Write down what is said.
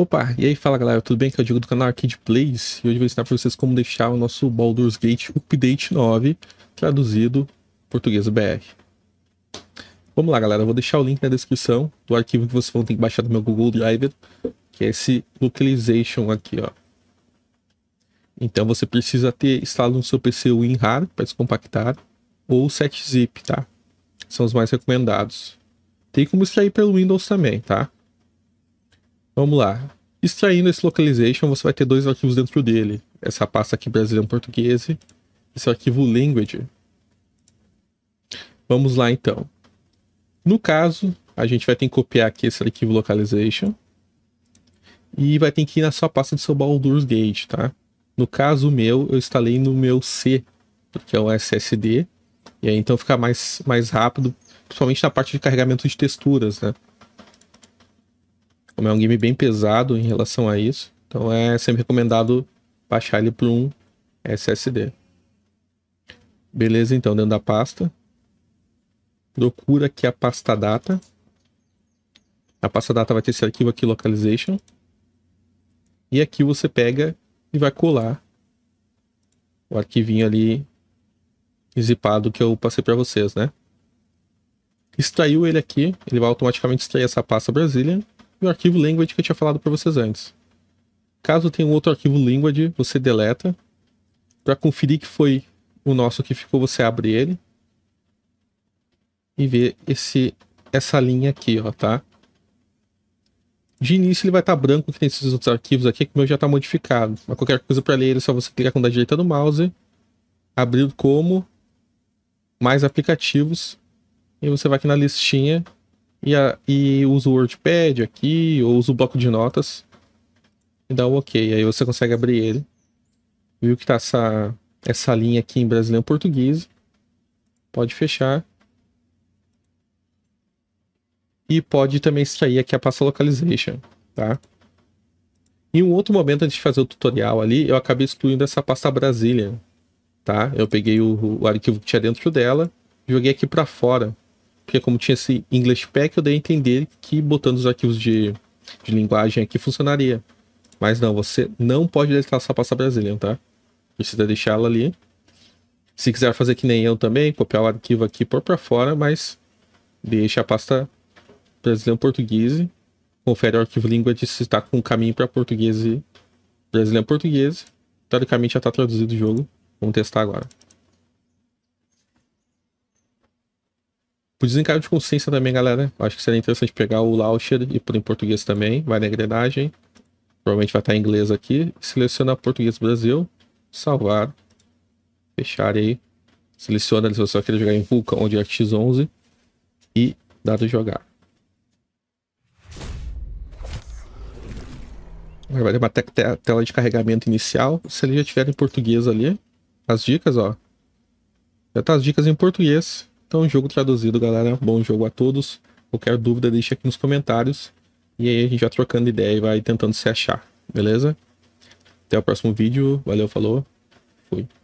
Opa, e aí fala galera, tudo bem? Que é o Diego do canal Arcade Plays e hoje vou ensinar para vocês como deixar o nosso Baldur's Gate Update 9 traduzido português BR. Vamos lá galera, eu vou deixar o link na descrição do arquivo que vocês vão ter que baixar do meu Google Drive, que é esse localization aqui ó. Então você precisa ter instalado no seu PC o WinRAR para descompactar ou 7-zip, tá? São os mais recomendados. Tem como extrair pelo Windows também, tá? Vamos lá. Extraindo esse localization, você vai ter dois arquivos dentro dele. Essa pasta aqui brasileiro português, esse arquivo language. Vamos lá então. No caso, a gente vai ter que copiar aqui esse arquivo localization e vai ter que ir na sua pasta de seu Baldur's Gate, tá? No caso meu, eu instalei no meu C, porque é um SSD, e aí então fica mais, mais rápido, principalmente na parte de carregamento de texturas, né? Como é um game bem pesado em relação a isso. Então é sempre recomendado baixar ele para um SSD. Beleza, então, dentro da pasta. Procura aqui a pasta data. A pasta data vai ter esse arquivo aqui, localization. E aqui você pega e vai colar o arquivinho ali zipado que eu passei para vocês, né? Extraiu ele aqui, ele vai automaticamente extrair essa pasta Brasília e o arquivo language que eu tinha falado para vocês antes. Caso tenha um outro arquivo language, você deleta. Para conferir que foi o nosso que ficou, você abre ele e vê esse essa linha aqui, ó, tá? De início ele vai estar tá branco, que tem esses outros arquivos aqui, que o meu já está modificado. Mas qualquer coisa para ler ele é só você clicar com a direita do mouse, abrir como, mais aplicativos, e você vai aqui na listinha e, a, e usa o WordPad aqui, ou usa o bloco de notas e dá o um OK. Aí você consegue abrir ele. Viu que tá essa, essa linha aqui em brasileiro português. Pode fechar. E pode também extrair aqui a pasta localization, tá? Em um outro momento, antes de fazer o tutorial ali, eu acabei excluindo essa pasta Brasília, tá? Eu peguei o, o arquivo que tinha dentro dela, joguei aqui para fora, porque como tinha esse English Pack, eu dei a entender que botando os arquivos de, de linguagem aqui funcionaria. Mas não, você não pode deletar essa pasta brasileira, tá? Precisa deixá-la ali. Se quiser fazer que nem eu também, copiar o arquivo aqui por para fora, mas deixa a pasta Brazilian Português. Confere o arquivo língua de se está com o caminho para português e Brazilian Português. Teoricamente já está traduzido o jogo. Vamos testar agora. Por desencargo de consciência também, galera, acho que seria interessante pegar o launcher e pôr em português também. Vai na engrenagem. Provavelmente vai estar em inglês aqui. Seleciona português Brasil. Salvar. Fechar aí. Seleciona se você quer jogar em Vulkan ou DirectX 11. E dado jogar. Agora vai é ter uma te te tela de carregamento inicial. Se ele já tiver em português ali, as dicas, ó. Já tá as dicas em português. Então, jogo traduzido, galera. Bom jogo a todos. Qualquer dúvida, deixa aqui nos comentários. E aí a gente vai trocando ideia e vai tentando se achar, beleza? Até o próximo vídeo. Valeu, falou. Fui.